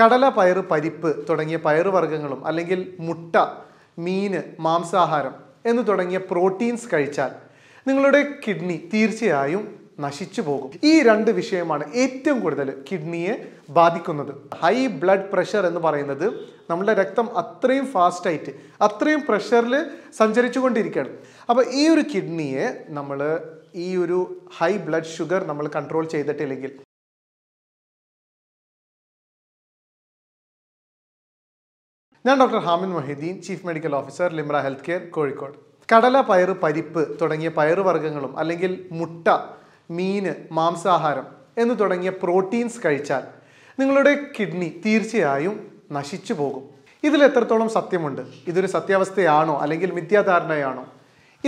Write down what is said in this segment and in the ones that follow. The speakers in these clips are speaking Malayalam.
കടല പയർ പരിപ്പ് തുടങ്ങിയ പയറുവർഗ്ഗങ്ങളും അല്ലെങ്കിൽ മുട്ട മീന് മാംസാഹാരം എന്ന് തുടങ്ങിയ പ്രോട്ടീൻസ് കഴിച്ചാൽ നിങ്ങളുടെ കിഡ്നി തീർച്ചയായും നശിച്ചു പോകും ഈ രണ്ട് വിഷയമാണ് ഏറ്റവും കൂടുതൽ കിഡ്നിയെ ബാധിക്കുന്നത് ഹൈ ബ്ലഡ് പ്രഷർ എന്ന് പറയുന്നത് നമ്മുടെ രക്തം അത്രയും ഫാസ്റ്റായിട്ട് അത്രയും പ്രഷറിൽ സഞ്ചരിച്ചു കൊണ്ടിരിക്കുകയാണ് അപ്പോൾ ഈ ഒരു കിഡ്നിയെ നമ്മൾ ഈ ഒരു ഹൈ ബ്ലഡ് ഷുഗർ നമ്മൾ കൺട്രോൾ ചെയ്തിട്ടില്ലെങ്കിൽ ഞാൻ doctor Hamin Mohiyuddin chief medical officer Limra health care Kozhikode കടല പയർ പരിപ്പ് തുടങ്ങിയ പയറുവർഗ്ഗങ്ങളും അല്ലെങ്കിൽ മുട്ട മീന് മാംസാഹാരം എന്ന് തുടങ്ങിയ പ്രോട്ടീൻസ് കഴിച്ചാൽ നിങ്ങളുടെ കിഡ്നി തീർച്ചയായും നശിച്ചു പോകും ഇതിൽ എത്രത്തോളം സത്യമുണ്ട് ഇതൊരു സത്യാവസ്ഥയാണോ അല്ലെങ്കിൽ മിഥ്യാധാരണയാണോ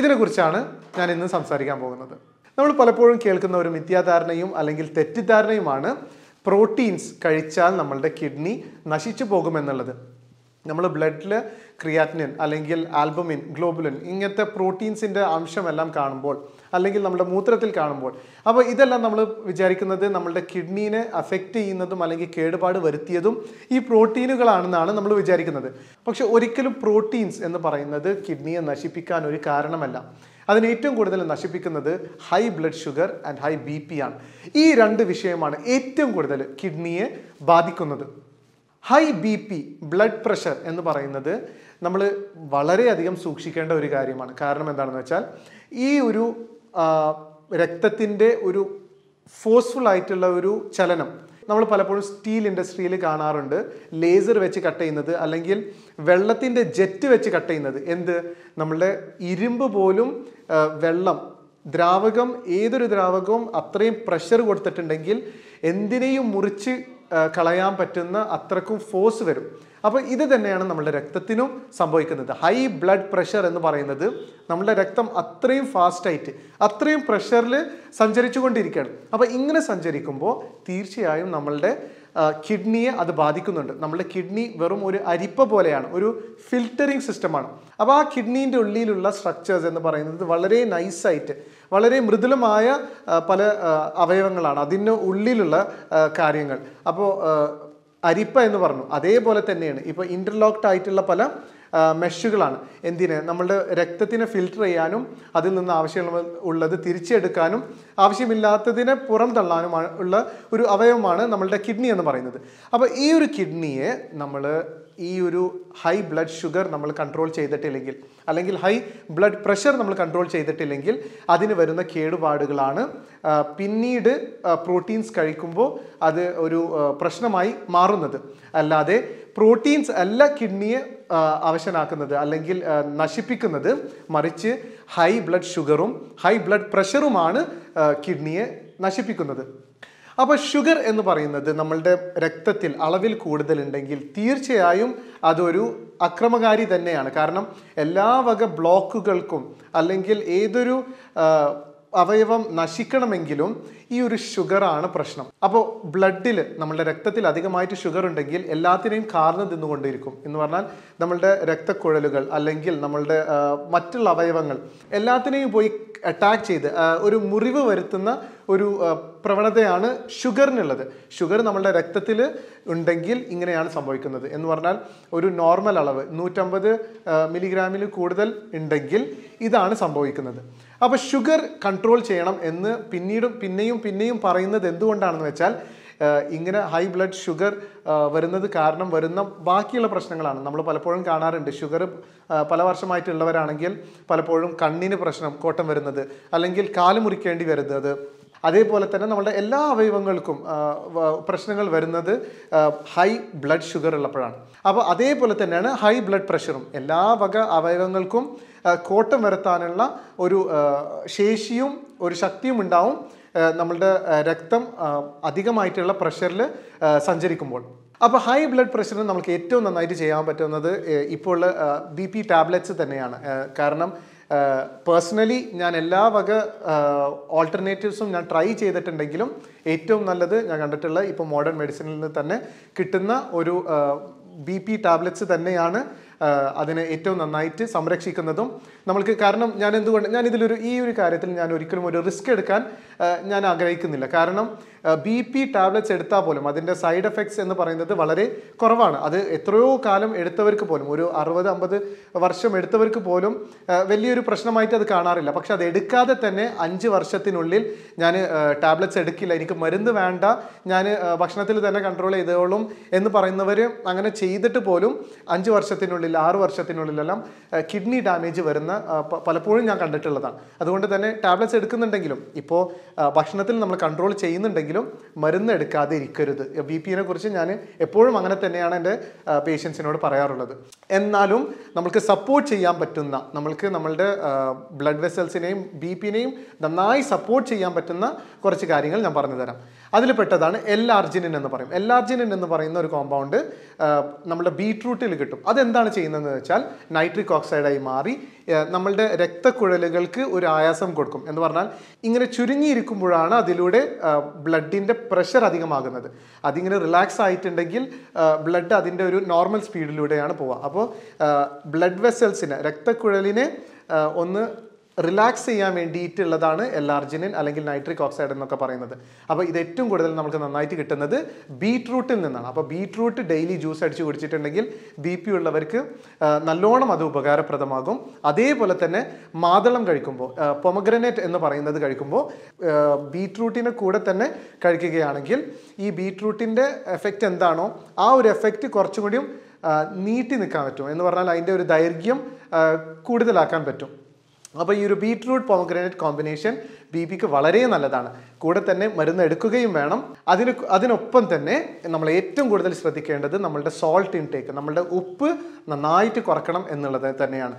ഇതിനെക്കുറിച്ചാണ് ഞാൻ ഇന്ന് സംസാരിക്കാൻ പോകുന്നത് നമ്മൾ പലപ്പോഴും കേൾക്കുന്ന ഒരു മിഥ്യാധാരണയും അല്ലെങ്കിൽ തെറ്റിദ്ധാരണയുമാണ് പ്രോട്ടീൻസ് കഴിച്ചാൽ നമ്മളുടെ കിഡ്നി നശിച്ചു പോകുമെന്നുള്ളത് നമ്മൾ ബ്ലഡിൽ ക്രിയാറ്റിനിൻ അല്ലെങ്കിൽ ആൽബമിൻ ഗ്ലോബുലിൻ ഇങ്ങനത്തെ പ്രോട്ടീൻസിൻ്റെ അംശമെല്ലാം കാണുമ്പോൾ അല്ലെങ്കിൽ നമ്മുടെ മൂത്രത്തിൽ കാണുമ്പോൾ അപ്പോൾ ഇതെല്ലാം നമ്മൾ വിചാരിക്കുന്നത് നമ്മളുടെ കിഡ്നീനെ അഫക്റ്റ് ചെയ്യുന്നതും അല്ലെങ്കിൽ കേടുപാട് വരുത്തിയതും ഈ പ്രോട്ടീനുകളാണെന്നാണ് നമ്മൾ വിചാരിക്കുന്നത് പക്ഷെ ഒരിക്കലും പ്രോട്ടീൻസ് എന്ന് പറയുന്നത് കിഡ്നിയെ നശിപ്പിക്കാൻ ഒരു കാരണമല്ല അതിന് ഏറ്റവും കൂടുതൽ നശിപ്പിക്കുന്നത് high blood sugar and high B ആണ് ഈ രണ്ട് വിഷയമാണ് ഏറ്റവും കൂടുതൽ കിഡ്നിയെ ബാധിക്കുന്നത് high B P blood pressure എന്ന് പറയുന്നത് നമ്മൾ വളരെയധികം സൂക്ഷിക്കേണ്ട ഒരു കാര്യമാണ് കാരണം എന്താണെന്ന് വെച്ചാൽ ഈ ഒരു രക്തത്തിൻ്റെ ഒരു ഫോഴ്സ്ഫുൾ ആയിട്ടുള്ള ഒരു ചലനം നമ്മൾ പലപ്പോഴും സ്റ്റീൽ ഇൻഡസ്ട്രിയിൽ കാണാറുണ്ട് ലേസർ വെച്ച് കട്ട് ചെയ്യുന്നത് അല്ലെങ്കിൽ വെള്ളത്തിൻ്റെ ജെറ്റ് വെച്ച് കട്ട് ചെയ്യുന്നത് എന്ത് നമ്മളുടെ ഇരുമ്പ് പോലും വെള്ളം ദ്രാവകം ഏതൊരു ദ്രാവകവും അത്രയും പ്രഷർ കൊടുത്തിട്ടുണ്ടെങ്കിൽ എന്തിനേയും മുറിച്ച് കളയാൻ പറ്റുന്ന അത്രക്കും ഫോഴ്സ് വരും അപ്പോൾ ഇത് തന്നെയാണ് നമ്മുടെ രക്തത്തിനും സംഭവിക്കുന്നത് ഹൈ ബ്ലഡ് പ്രഷർ എന്ന് പറയുന്നത് നമ്മുടെ രക്തം അത്രയും ഫാസ്റ്റായിട്ട് അത്രയും പ്രഷറിൽ സഞ്ചരിച്ചു കൊണ്ടിരിക്കുകയാണ് അപ്പോൾ ഇങ്ങനെ സഞ്ചരിക്കുമ്പോൾ തീർച്ചയായും നമ്മളുടെ കിഡ്നിയെ അത് ബാധിക്കുന്നുണ്ട് നമ്മുടെ കിഡ്നി വെറും ഒരു അരിപ്പ പോലെയാണ് ഒരു ഫിൽറ്ററിങ് സിസ്റ്റമാണ് അപ്പോൾ ആ കിഡ്നീൻ്റെ ഉള്ളിലുള്ള സ്ട്രക്ചേഴ്സ് എന്ന് പറയുന്നത് വളരെ നൈസായിട്ട് വളരെ മൃദുലമായ പല അവയവങ്ങളാണ് അതിന് ഉള്ളിലുള്ള കാര്യങ്ങൾ അപ്പോൾ അരിപ്പ എന്ന് പറഞ്ഞു അതേപോലെ തന്നെയാണ് ഇപ്പോൾ ഇൻ്റർലോക്ഡ് ആയിട്ടുള്ള പല മെഷുകളാണ് എന്തിന് നമ്മളുടെ രക്തത്തിനെ ഫിൽട്ടർ ചെയ്യാനും അതിൽ നിന്ന് ആവശ്യമുള്ള ഉള്ളത് തിരിച്ചെടുക്കാനും ആവശ്യമില്ലാത്തതിനെ പുറം തള്ളാനും ഉള്ള ഒരു അവയവമാണ് നമ്മളുടെ കിഡ്നി എന്ന് പറയുന്നത് അപ്പോൾ ഈ ഒരു കിഡ്നിയെ നമ്മൾ ഈ ഒരു ഹൈ ബ്ലഡ് ഷുഗർ നമ്മൾ കൺട്രോൾ ചെയ്തിട്ടില്ലെങ്കിൽ അല്ലെങ്കിൽ ഹൈ ബ്ലഡ് പ്രഷർ നമ്മൾ കൺട്രോൾ ചെയ്തിട്ടില്ലെങ്കിൽ അതിന് വരുന്ന കേടുപാടുകളാണ് പിന്നീട് പ്രോട്ടീൻസ് കഴിക്കുമ്പോൾ അത് ഒരു പ്രശ്നമായി മാറുന്നത് അല്ലാതെ പ്രോട്ടീൻസ് അല്ല കിഡ്നിയെ അവശനാക്കുന്നത് അല്ലെങ്കിൽ നശിപ്പിക്കുന്നത് മറിച്ച് ഹൈ ബ്ലഡ് ഷുഗറും ഹൈ ബ്ലഡ് പ്രഷറുമാണ് കിഡ്നിയെ നശിപ്പിക്കുന്നത് അപ്പോൾ ഷുഗർ എന്ന് പറയുന്നത് നമ്മളുടെ രക്തത്തിൽ അളവിൽ കൂടുതലുണ്ടെങ്കിൽ തീർച്ചയായും അതൊരു അക്രമകാരി തന്നെയാണ് കാരണം എല്ലാ വക ബ്ലോക്കുകൾക്കും അല്ലെങ്കിൽ ഏതൊരു അവയവം നശിക്കണമെങ്കിലും ഈ ഒരു ഷുഗറാണ് പ്രശ്നം അപ്പോൾ ബ്ലഡിൽ നമ്മളുടെ രക്തത്തിൽ അധികമായിട്ട് ഷുഗർ ഉണ്ടെങ്കിൽ എല്ലാത്തിനെയും കാർന്ന് തിന്നുകൊണ്ടിരിക്കും എന്ന് പറഞ്ഞാൽ നമ്മളുടെ രക്തക്കുഴലുകൾ അല്ലെങ്കിൽ നമ്മളുടെ മറ്റുള്ള അവയവങ്ങൾ എല്ലാത്തിനെയും പോയി അറ്റാക്ക് ചെയ്ത് ഒരു മുറിവ് വരുത്തുന്ന ഒരു പ്രവണതയാണ് ഷുഗറിനുള്ളത് ഷുഗർ നമ്മളുടെ രക്തത്തിൽ ഉണ്ടെങ്കിൽ ഇങ്ങനെയാണ് സംഭവിക്കുന്നത് എന്ന് പറഞ്ഞാൽ ഒരു നോർമൽ അളവ് നൂറ്റമ്പത് മില്ലിഗ്രാമിൽ കൂടുതൽ ഉണ്ടെങ്കിൽ ഇതാണ് സംഭവിക്കുന്നത് അപ്പോൾ ഷുഗർ കൺട്രോൾ ചെയ്യണം എന്ന് പിന്നീടും പിന്നെയും പിന്നെയും പറയുന്നത് എന്തുകൊണ്ടാണെന്ന് വെച്ചാൽ ഇങ്ങനെ ഹൈ ബ്ലഡ് ഷുഗർ വരുന്നത് കാരണം വരുന്ന ബാക്കിയുള്ള പ്രശ്നങ്ങളാണ് നമ്മൾ പലപ്പോഴും കാണാറുണ്ട് ഷുഗർ പല വർഷമായിട്ടുള്ളവരാണെങ്കിൽ പലപ്പോഴും കണ്ണിന് പ്രശ്നം കോട്ടം വരുന്നത് അല്ലെങ്കിൽ കാല് മുറിക്കേണ്ടി വരുന്നത് അതേപോലെ തന്നെ നമ്മളുടെ എല്ലാ അവയവങ്ങൾക്കും പ്രശ്നങ്ങൾ വരുന്നത് ഹൈ ബ്ലഡ് ഷുഗർ ഉള്ളപ്പോഴാണ് അപ്പോൾ അതേപോലെ തന്നെയാണ് ഹൈ ബ്ലഡ് പ്രഷറും എല്ലാ വക അവയവങ്ങൾക്കും കോട്ടം വരുത്താനുള്ള ഒരു ശേഷിയും ഒരു ശക്തിയും ഉണ്ടാവും നമ്മളുടെ രക്തം അധികമായിട്ടുള്ള പ്രഷറിൽ സഞ്ചരിക്കുമ്പോൾ അപ്പോൾ ഹൈ ബ്ലഡ് പ്രഷറിന് നമുക്ക് ഏറ്റവും നന്നായിട്ട് ചെയ്യാൻ പറ്റുന്നത് ഇപ്പോൾ ബി പി ടാബ്ലറ്റ്സ് തന്നെയാണ് കാരണം പേഴ്സണലി ഞാൻ എല്ലാ വക ഓൾട്ടർനേറ്റീവ്സും ഞാൻ ട്രൈ ചെയ്തിട്ടുണ്ടെങ്കിലും ഏറ്റവും നല്ലത് ഞാൻ കണ്ടിട്ടുള്ള ഇപ്പോൾ മോഡേൺ മെഡിസിനിൽ നിന്ന് തന്നെ കിട്ടുന്ന ഒരു ബി പി ടാബ്ലറ്റ്സ് തന്നെയാണ് അതിനെ ഏറ്റവും നന്നായിട്ട് സംരക്ഷിക്കുന്നതും നമ്മൾക്ക് കാരണം ഞാൻ എന്തുകൊണ്ട് ഞാൻ ഇതിലൊരു ഈ ഒരു കാര്യത്തിൽ ഞാൻ ഒരിക്കലും ഒരു റിസ്ക് എടുക്കാൻ ഞാൻ ആഗ്രഹിക്കുന്നില്ല കാരണം ബി പി ടാബ്ലറ്റ്സ് എടുത്താൽ പോലും അതിൻ്റെ സൈഡ് എഫക്ട്സ് എന്ന് പറയുന്നത് വളരെ കുറവാണ് അത് എത്രയോ കാലം എടുത്തവർക്ക് പോലും ഒരു അറുപത് അമ്പത് വർഷം എടുത്തവർക്ക് പോലും വലിയൊരു പ്രശ്നമായിട്ട് അത് കാണാറില്ല പക്ഷെ അത് എടുക്കാതെ തന്നെ അഞ്ച് വർഷത്തിനുള്ളിൽ ഞാൻ ടാബ്ലറ്റ്സ് എടുക്കില്ല എനിക്ക് മരുന്ന് വേണ്ട ഞാൻ ഭക്ഷണത്തിൽ തന്നെ കൺട്രോൾ ചെയ്തോളും എന്ന് പറയുന്നവർ അങ്ങനെ ചെയ്തിട്ട് പോലും അഞ്ച് വർഷത്തിനുള്ളിൽ ആറ് വർഷത്തിനുള്ളിലെല്ലാം കിഡ്നി ഡാമേജ് വരുന്ന പലപ്പോഴും ഞാൻ കണ്ടിട്ടുള്ളതാണ് അതുകൊണ്ട് തന്നെ ടാബ്ലറ്റ്സ് എടുക്കുന്നുണ്ടെങ്കിലും ഇപ്പോൾ ഭക്ഷണത്തിൽ നമ്മൾ കൺട്രോൾ ചെയ്യുന്നുണ്ടെങ്കിൽ ആണെങ്കിലും മരുന്ന് എടുക്കാതെ ഇരിക്കരുത് ബി പിയെ കുറിച്ച് ഞാൻ എപ്പോഴും അങ്ങനെ തന്നെയാണ് എൻ്റെ പേഷ്യൻസിനോട് പറയാറുള്ളത് എന്നാലും നമുക്ക് സപ്പോർട്ട് ചെയ്യാൻ പറ്റുന്ന നമ്മൾക്ക് നമ്മളുടെ ബ്ലഡ് വെസൽസിനെയും ബി പിനെയും നന്നായി സപ്പോർട്ട് ചെയ്യാൻ പറ്റുന്ന കുറച്ച് കാര്യങ്ങൾ ഞാൻ പറഞ്ഞു തരാം പെട്ടതാണ് എൽ ആർജിനിൻ എന്ന് പറയും എൽ ആർജിനിൻ എന്ന് പറയുന്ന ഒരു കോമ്പൗണ്ട് നമ്മുടെ ബീട്രൂട്ടിൽ കിട്ടും അതെന്താണ് ചെയ്യുന്നതെന്ന് വെച്ചാൽ നൈട്രിക് ഓക്സൈഡായി മാറി നമ്മളുടെ രക്തക്കുഴലുകൾക്ക് ഒരു ആയാസം കൊടുക്കും എന്ന് പറഞ്ഞാൽ ഇങ്ങനെ ചുരുങ്ങിയിരിക്കുമ്പോഴാണ് അതിലൂടെ ബ്ലഡിൻ്റെ പ്രഷർ അധികമാകുന്നത് അതിങ്ങനെ റിലാക്സ് ആയിട്ടുണ്ടെങ്കിൽ ബ്ലഡ് അതിൻ്റെ ഒരു നോർമൽ സ്പീഡിലൂടെയാണ് പോവുക അപ്പോൾ ബ്ലഡ് വെസൽസിനെ രക്തക്കുഴലിനെ ഒന്ന് റിലാക്സ് ചെയ്യാൻ വേണ്ടിയിട്ടുള്ളതാണ് എല്ലാർജിനിൻ അല്ലെങ്കിൽ നൈട്രിക് ഓക്സൈഡ് എന്നൊക്കെ പറയുന്നത് അപ്പോൾ ഇത് ഏറ്റവും കൂടുതൽ നമുക്ക് നന്നായിട്ട് കിട്ടുന്നത് ബീട്രൂട്ടിൽ നിന്നാണ് അപ്പോൾ ബീട്രൂട്ട് ഡെയിലി ജ്യൂസ് അടിച്ച് കുടിച്ചിട്ടുണ്ടെങ്കിൽ ബി പി ഉള്ളവർക്ക് നല്ലോണം അത് ഉപകാരപ്രദമാകും അതേപോലെ തന്നെ മാതളം കഴിക്കുമ്പോൾ പൊമഗ്രനേറ്റ് എന്ന് പറയുന്നത് കഴിക്കുമ്പോൾ ബീട്രൂട്ടിനെ കൂടെ തന്നെ കഴിക്കുകയാണെങ്കിൽ ഈ ബീട്രൂട്ടിൻ്റെ എഫക്റ്റ് എന്താണോ ആ ഒരു എഫക്റ്റ് കുറച്ചും കൂടിയും നീട്ടി നിൽക്കാൻ പറ്റും എന്ന് പറഞ്ഞാൽ അതിൻ്റെ ഒരു ദൈർഘ്യം കൂടുതലാക്കാൻ പറ്റും beetroot pomegranate combination ബി പിക്ക് വളരെ നല്ലതാണ് കൂടെ തന്നെ മരുന്ന് എടുക്കുകയും വേണം അതിന് അതിനൊപ്പം തന്നെ നമ്മൾ ഏറ്റവും കൂടുതൽ ശ്രദ്ധിക്കേണ്ടത് നമ്മളുടെ സോൾട്ട് ഇൻടേക്ക് നമ്മളുടെ ഉപ്പ് നന്നായിട്ട് കുറക്കണം എന്നുള്ളത് തന്നെയാണ്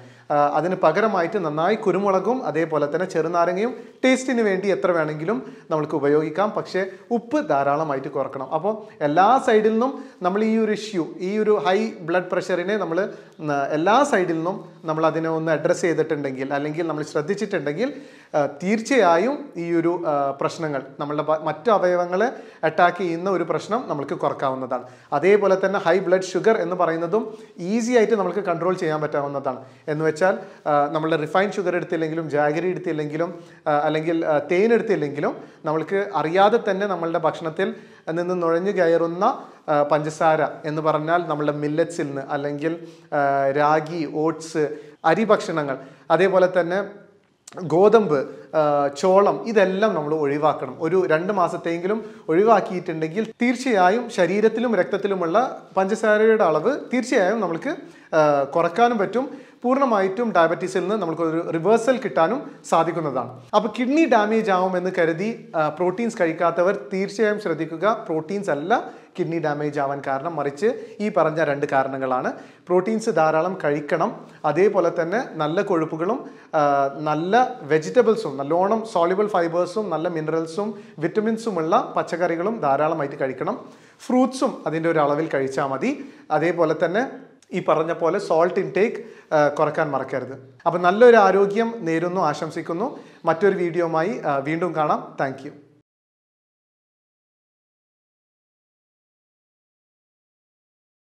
അതിന് പകരമായിട്ട് നന്നായി കുരുമുളകും അതേപോലെ തന്നെ ചെറുനാരങ്ങയും ടേസ്റ്റിന് വേണ്ടി എത്ര വേണമെങ്കിലും നമുക്ക് ഉപയോഗിക്കാം പക്ഷേ ഉപ്പ് ധാരാളമായിട്ട് കുറക്കണം അപ്പോൾ എല്ലാ സൈഡിൽ നിന്നും നമ്മൾ ഈ ഒരു ഇഷ്യൂ ഈ ഒരു ഹൈ ബ്ലഡ് പ്രഷറിനെ നമ്മൾ എല്ലാ സൈഡിൽ നിന്നും നമ്മൾ അതിനെ ഒന്ന് അഡ്രസ്സ് ചെയ്തിട്ടുണ്ടെങ്കിൽ അല്ലെങ്കിൽ നമ്മൾ ശ്രദ്ധിച്ചിട്ടുണ്ടെങ്കിൽ തീർച്ചയായും ഈ ഒരു പ്രശ്നങ്ങൾ നമ്മളുടെ മറ്റു അവയവങ്ങളെ അറ്റാക്ക് ചെയ്യുന്ന ഒരു പ്രശ്നം നമ്മൾക്ക് കുറക്കാവുന്നതാണ് അതേപോലെ തന്നെ ഹൈ ബ്ലഡ് ഷുഗർ എന്ന് പറയുന്നതും ഈസി ആയിട്ട് നമുക്ക് കൺട്രോൾ ചെയ്യാൻ പറ്റാവുന്നതാണ് എന്ന് വെച്ചാൽ നമ്മളുടെ റിഫൈൻ ഷുഗർ എടുത്തില്ലെങ്കിലും ജാഗരി എടുത്തില്ലെങ്കിലും അല്ലെങ്കിൽ തേൻ എടുത്തില്ലെങ്കിലും നമ്മൾക്ക് അറിയാതെ തന്നെ നമ്മളുടെ ഭക്ഷണത്തിൽ നിന്ന് നുഴഞ്ഞു കയറുന്ന പഞ്ചസാര എന്ന് പറഞ്ഞാൽ നമ്മളുടെ മില്ലറ്റ്സിൽ നിന്ന് അല്ലെങ്കിൽ രാഗി ഓട്സ് അരി ഭക്ഷണങ്ങൾ അതേപോലെ തന്നെ ഗോതമ്പ് ചോളം ഇതെല്ലാം നമ്മൾ ഒഴിവാക്കണം ഒരു രണ്ട് മാസത്തെങ്കിലും ഒഴിവാക്കിയിട്ടുണ്ടെങ്കിൽ തീർച്ചയായും ശരീരത്തിലും രക്തത്തിലുമുള്ള പഞ്ചസാരയുടെ അളവ് തീർച്ചയായും നമ്മൾക്ക് കുറക്കാനും പറ്റും പൂർണ്ണമായിട്ടും ഡയബറ്റീസിൽ നിന്ന് നമുക്കൊരു റിവേഴ്സൽ കിട്ടാനും സാധിക്കുന്നതാണ് അപ്പോൾ കിഡ്നി ഡാമേജ് എന്ന് കരുതി പ്രോട്ടീൻസ് കഴിക്കാത്തവർ തീർച്ചയായും ശ്രദ്ധിക്കുക പ്രോട്ടീൻസ് അല്ല കിഡ്നി ഡാമേജ് ആവാൻ കാരണം മറിച്ച് ഈ പറഞ്ഞ രണ്ട് കാരണങ്ങളാണ് പ്രോട്ടീൻസ് ധാരാളം കഴിക്കണം അതേപോലെ തന്നെ നല്ല കൊഴുപ്പുകളും നല്ല വെജിറ്റബിൾസും നല്ലോണം സോളിബിൾ ഫൈബേഴ്സും നല്ല മിനറൽസും ഉള്ള പച്ചക്കറികളും ധാരാളമായിട്ട് കഴിക്കണം ഫ്രൂട്ട്സും അതിൻ്റെ ഒരു അളവിൽ കഴിച്ചാൽ മതി അതേപോലെ തന്നെ ഈ പറഞ്ഞ പോലെ സോൾട്ട് ഇൻടേക്ക് കുറക്കാൻ മറക്കരുത് അപ്പം നല്ലൊരു ആരോഗ്യം നേരുന്നു ആശംസിക്കുന്നു മറ്റൊരു വീഡിയോമായി വീണ്ടും കാണാം താങ്ക്